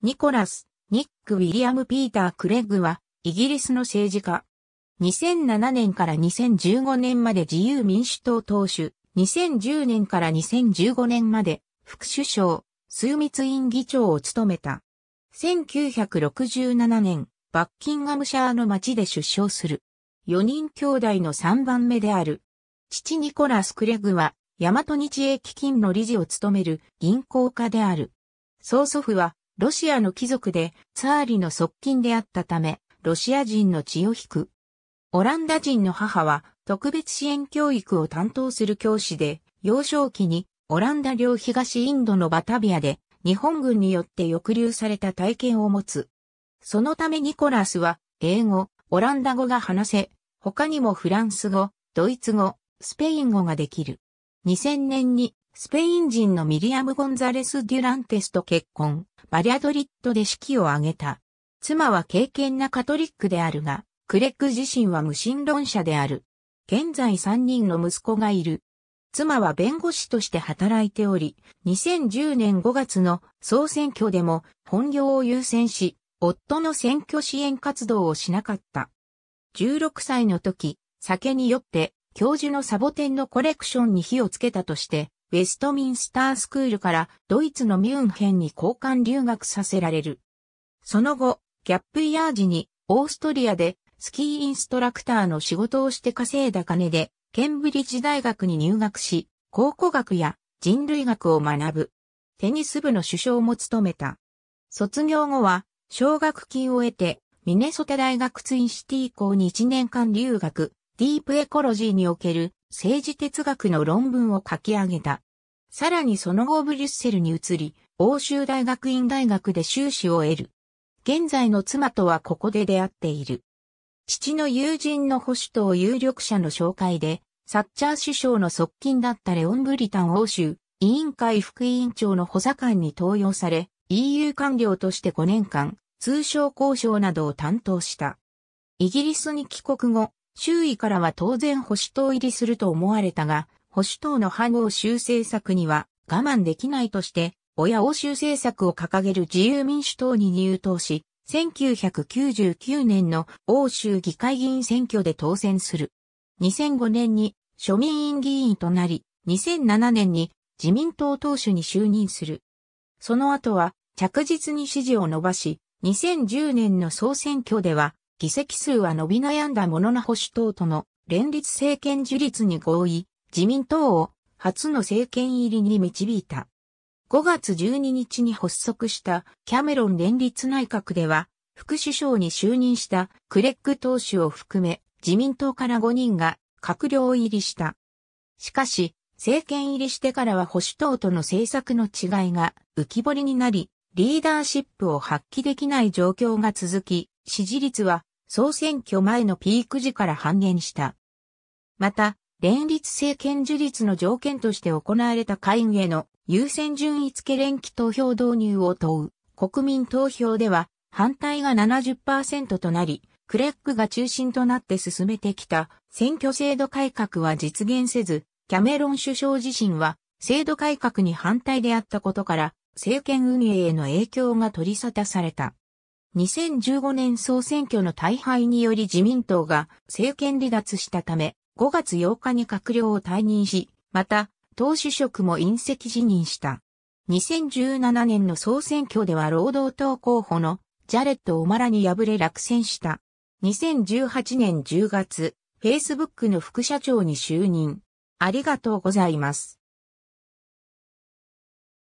ニコラス、ニック・ウィリアム・ピーター・クレッグは、イギリスの政治家。2007年から2015年まで自由民主党党首、2010年から2015年まで副首相、枢密院議長を務めた。1967年、バッキンガムシャーの町で出生する。4人兄弟の3番目である。父ニコラス・クレグは、大和日英基金の理事を務める銀行家である。曽祖父は、ロシアの貴族で、ツァーリの側近であったため、ロシア人の血を引く。オランダ人の母は、特別支援教育を担当する教師で、幼少期に、オランダ領東インドのバタビアで、日本軍によって抑留された体験を持つ。そのためニコラスは、英語、オランダ語が話せ、他にもフランス語、ドイツ語、スペイン語ができる。2000年にスペイン人のミリアム・ゴンザレス・デュランテスと結婚、バリアドリッドで式を挙げた。妻は敬虔なカトリックであるが、クレック自身は無神論者である。現在3人の息子がいる。妻は弁護士として働いており、2010年5月の総選挙でも本業を優先し、夫の選挙支援活動をしなかった。16歳の時、酒に酔って、教授のサボテンのコレクションに火をつけたとして、ウェストミンスタースクールからドイツのミュンヘンに交換留学させられる。その後、ギャップイヤー時にオーストリアでスキーインストラクターの仕事をして稼いだ金で、ケンブリッジ大学に入学し、考古学や人類学を学ぶ。テニス部の首相も務めた。卒業後は、奨学金を得て、ミネソタ大学ツインシティ校に1年間留学、ディープエコロジーにおける政治哲学の論文を書き上げた。さらにその後ブリュッセルに移り、欧州大学院大学で修士を得る。現在の妻とはここで出会っている。父の友人の保守党有力者の紹介で、サッチャー首相の側近だったレオン・ブリタン欧州委員会副委員長の補佐官に登用され、EU 官僚として5年間、通商交渉などを担当した。イギリスに帰国後、周囲からは当然保守党入りすると思われたが、保守党の反欧州政策には我慢できないとして、親欧州政策を掲げる自由民主党に入党し、1999年の欧州議会議員選挙で当選する。2005年に庶民院議員となり、2007年に自民党党首に就任する。その後は着実に支持を伸ばし、2010年の総選挙では議席数は伸び悩んだものの保守党との連立政権樹立に合意、自民党を初の政権入りに導いた。5月12日に発足したキャメロン連立内閣では、副首相に就任したクレッグ党首を含め、自民党から5人が閣僚入りした。しかし、政権入りしてからは保守党との政策の違いが浮き彫りになり、リーダーシップを発揮できない状況が続き、支持率は総選挙前のピーク時から半減した。また、連立政権樹立の条件として行われた会議への優先順位付け連期投票導入を問う国民投票では反対が70%となり、クレックが中心となって進めてきた選挙制度改革は実現せず、キャメロン首相自身は制度改革に反対であったことから、政権運営への影響が取り沙汰された。2015年総選挙の大敗により自民党が政権離脱したため、5月8日に閣僚を退任し、また、党主職も隕石辞任した。2017年の総選挙では労働党候補のジャレット・オマラに敗れ落選した。2018年10月、Facebook の副社長に就任。ありがとうございます。